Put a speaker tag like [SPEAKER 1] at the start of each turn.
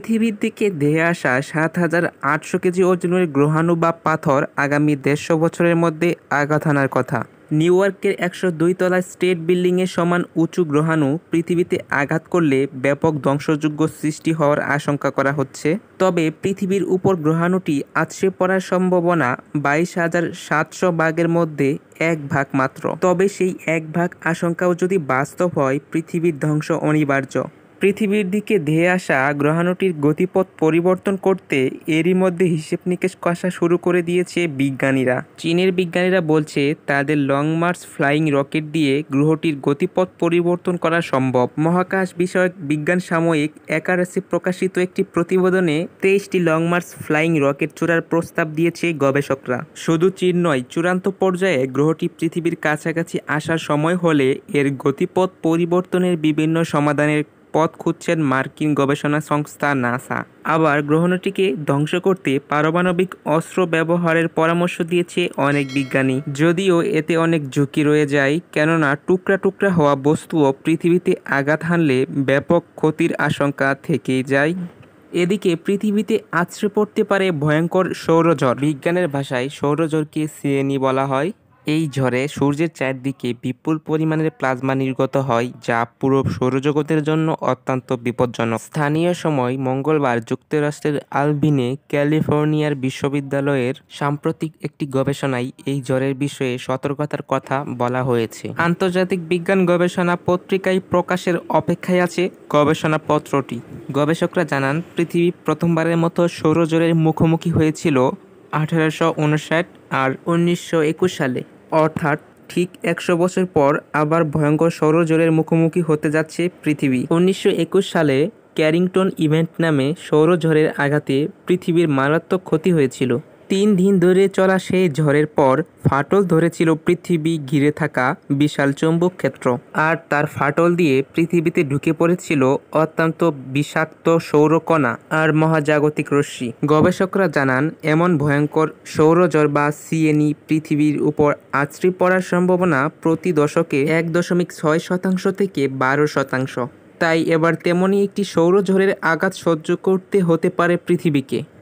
[SPEAKER 1] পৃথিবীর দিকে ধেয়ে আসা সাত হাজার আটশো কেজি ওজনের গ্রহাণু বা পাথর আগামী দেড়শো বছরের মধ্যে আঘাত আনার কথা নিউ ইয়র্কের একশো দুই তলা স্টেট বিল্ডিংয়ের সমান উঁচু গ্রহাণু পৃথিবীতে আঘাত করলে ব্যাপক ধ্বংসযোগ্য সৃষ্টি হওয়ার আশঙ্কা করা হচ্ছে তবে পৃথিবীর উপর গ্রহাণুটি আছড়ে পড়ার সম্ভাবনা বাইশ হাজার সাতশো ভাগের মধ্যে এক ভাগ মাত্র তবে সেই এক ভাগ আশঙ্কাও যদি বাস্তব হয় পৃথিবীর ধ্বংস অনিবার্য পৃথিবীর দিকে ধেয়ে আসা গ্রহাণুটির গতিপথ পরিবর্তন করতে এরই মধ্যে হিসেব নিকেশ কষা শুরু করে দিয়েছে বিজ্ঞানীরা চীনের বিজ্ঞানীরা বলছে তাদের লং মার্চ ফ্লাইং রকেট দিয়ে গ্রহটির গতিপথ পরিবর্তন করা সম্ভব মহাকাশ বিষয়ক বিজ্ঞান সাময়িক একারাশি প্রকাশিত একটি প্রতিবেদনে তেইশটি লং মার্চ ফ্লাইং রকেট চূড়ার প্রস্তাব দিয়েছে গবেষকরা শুধু চীন নয় চূড়ান্ত পর্যায়ে গ্রহটি পৃথিবীর কাছাকাছি আসার সময় হলে এর গতিপথ পরিবর্তনের বিভিন্ন সমাধানের পথ খুঁজছেন মার্কিন গবেষণা সংস্থা নাসা আবার গ্রহণটিকে ধ্বংস করতে পারমাণবিক অস্ত্র ব্যবহারের পরামর্শ দিয়েছে অনেক বিজ্ঞানী যদিও এতে অনেক ঝুঁকি রয়ে যায় কেননা টুকরা টুকরা হওয়া বস্তুও পৃথিবীতে আঘাত হানলে ব্যাপক ক্ষতির আশঙ্কা থেকেই যায় এদিকে পৃথিবীতে আছড়ে পড়তে পারে ভয়ঙ্কর সৌরজর বিজ্ঞানের ভাষায় সৌরজরকে সিএনি বলা হয় এই ঝড়ে সূর্যের চারদিকে বিপুল পরিমাণের প্লাজমা নির্গত হয় যা পুরো সৌরজগতের জন্য অত্যন্ত বিপজ্জনক স্থানীয় সময় মঙ্গলবার যুক্তরাষ্ট্রের আলবিনে ক্যালিফোর্নিয়ার বিশ্ববিদ্যালয়ের সাম্প্রতিক একটি গবেষণায় এই ঝড়ের বিষয়ে সতর্কতার কথা বলা হয়েছে আন্তর্জাতিক বিজ্ঞান গবেষণা পত্রিকায় প্রকাশের অপেক্ষায় আছে গবেষণা পত্রটি গবেষকরা জানান পৃথিবী প্রথমবারের মতো সৌরজোরের মুখোমুখি হয়েছিল আঠারোশো আর উনিশশো একুশ সালে অর্থাৎ ঠিক একশো বছর পর আবার ভয়ঙ্কর সৌরজলের মুখোমুখি হতে যাচ্ছে পৃথিবী উনিশশো সালে ক্যারিংটন ইভেন্ট নামে সৌরঝড়ের আঘাতে পৃথিবীর মারাত্মক ক্ষতি হয়েছিল তিন দিন ধরে চলা সেই ঝড়ের পর ফাটল ধরেছিল পৃথিবী ঘিরে থাকা বিশাল চৌম্বক ক্ষেত্র আর তার ফাটল দিয়ে পৃথিবীতে ঢুকে পড়েছিল অত্যন্ত বিষাক্ত সৌরকণা আর মহাজাগতিক রশ্মি গবেষকরা জানান এমন ভয়ঙ্কর সৌরঝড় বা সিএনই পৃথিবীর উপর আছড়ে পড়ার সম্ভাবনা প্রতি দশকে এক দশমিক ছয় শতাংশ থেকে বারো শতাংশ তাই এবার তেমনই একটি সৌরঝড়ের আঘাত সহ্য করতে হতে পারে পৃথিবীকে